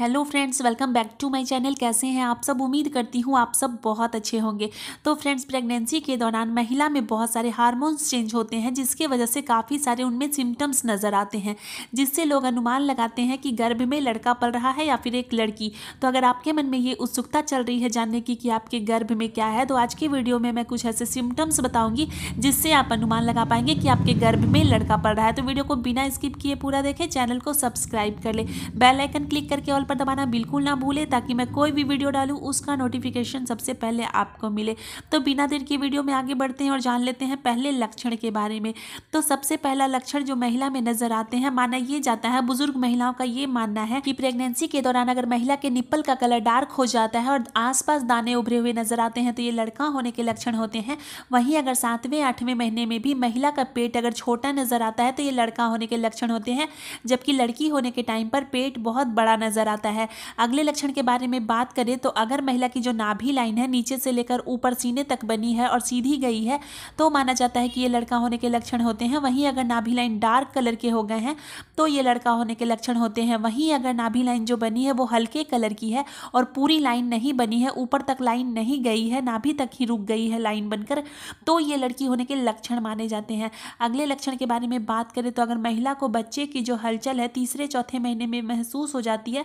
hello friends welcome back to my channel कैसे हैं आप सब उम्मीद करती हूँ आप सब बहुत अच्छे होंगे तो फ्रेंड्स प्रेगनेंसी के दौरान महिला में बहुत सारे हार्मोन्स चेंज होते हैं जिसके वजह से काफ़ी सारे उनमें सिम्टम्स नज़र आते हैं जिससे लोग अनुमान लगाते हैं कि गर्भ में लड़का पल रहा है या फिर एक लड़की तो अगर आपके मन में ये उत्सुकता चल रही है जानने की कि आपके गर्भ में क्या है तो आज की वीडियो में मैं कुछ ऐसे सिम्टम्स बताऊँगी जिससे आप अनुमान लगा पाएंगे कि आपके गर्भ में लड़का पड़ रहा है तो वीडियो को बिना स्किप किए पूरा देखें चैनल को सब्सक्राइब कर ले बेलाइकन क्लिक करके ऑल पर दबाना बिल्कुल ना भूलें ताकि मैं कोई भी वीडियो डालूँ उसका नोटिफिकेशन सबसे पहले आपको मिले तो बिना देर के वीडियो में आगे बढ़ते हैं और जान लेते हैं पहले लक्षण के बारे में तो सबसे पहला लक्षण जो महिला में नजर आते हैं माना यह जाता है बुजुर्ग महिलाओं का ये मानना है कि प्रेगनेंसी के दौरान अगर महिला के निप्पल का कलर डार्क हो जाता है और आसपास दाने उभरे हुए नजर आते हैं तो ये लड़का होने के लक्षण होते हैं वहीं अगर सातवें आठवें महीने में भी महिला का पेट अगर छोटा नजर आता है तो ये लड़का होने के लक्षण होते हैं जबकि लड़की होने के टाइम पर पेट बहुत बड़ा नजर आता जाता है अगले लक्षण के बारे में बात करें तो अगर महिला की जो नाभि लाइन है नीचे से लेकर ऊपर सीने तक बनी है और सीधी गई है तो माना जाता है कि ये लड़का होने के लक्षण होते हैं वहीं अगर नाभि लाइन डार्क कलर के हो गए हैं तो ये लड़का होने के लक्षण होते हैं वहीं अगर नाभि लाइन जो बनी है वो हल्के कलर की है और पूरी लाइन नहीं बनी है ऊपर तक लाइन नहीं गई है नाभि तक ही रुक गई है लाइन बनकर तो ये लड़की होने के लक्षण माने जाते हैं अगले लक्षण के बारे में बात करें तो अगर महिला को बच्चे की जो हलचल है तीसरे चौथे महीने में महसूस हो जाती है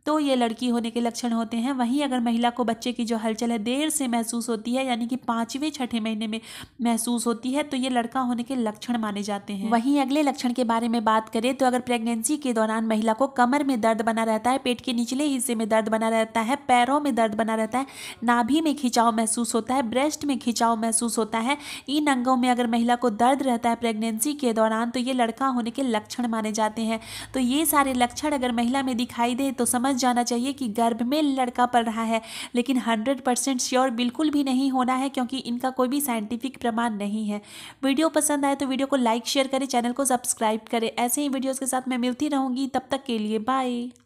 तो ये लड़की होने के लक्षण होते हैं वहीं अगर महिला को बच्चे की जो हलचल है देर से महसूस होती है यानी कि पाँचवें छठे महीने में महसूस होती है तो ये लड़का होने के लक्षण माने जाते हैं वहीं अगले लक्षण के बारे में बात करें तो अगर प्रेगनेंसी के दौरान महिला को कमर में दर्द बना रहता है पेट के निचले हिस्से में दर्द बना रहता है पैरों में दर्द बना रहता है नाभि में खिंचाव महसूस होता है ब्रेस्ट में खिंचाव महसूस होता है इन अंगों में अगर महिला को दर्द रहता है प्रेगनेंसी के दौरान तो ये लड़का होने के लक्षण माने जाते हैं तो ये सारे लक्षण अगर महिला में दिखाई दे तो समझ समझ जाना चाहिए कि गर्भ में लड़का पड़ रहा है लेकिन हंड्रेड परसेंट श्योर बिल्कुल भी नहीं होना है क्योंकि इनका कोई भी साइंटिफिक प्रमाण नहीं है वीडियो पसंद आए तो वीडियो को लाइक शेयर करें चैनल को सब्सक्राइब करें ऐसे ही वीडियोज़ के साथ मैं मिलती रहूँगी तब तक के लिए बाय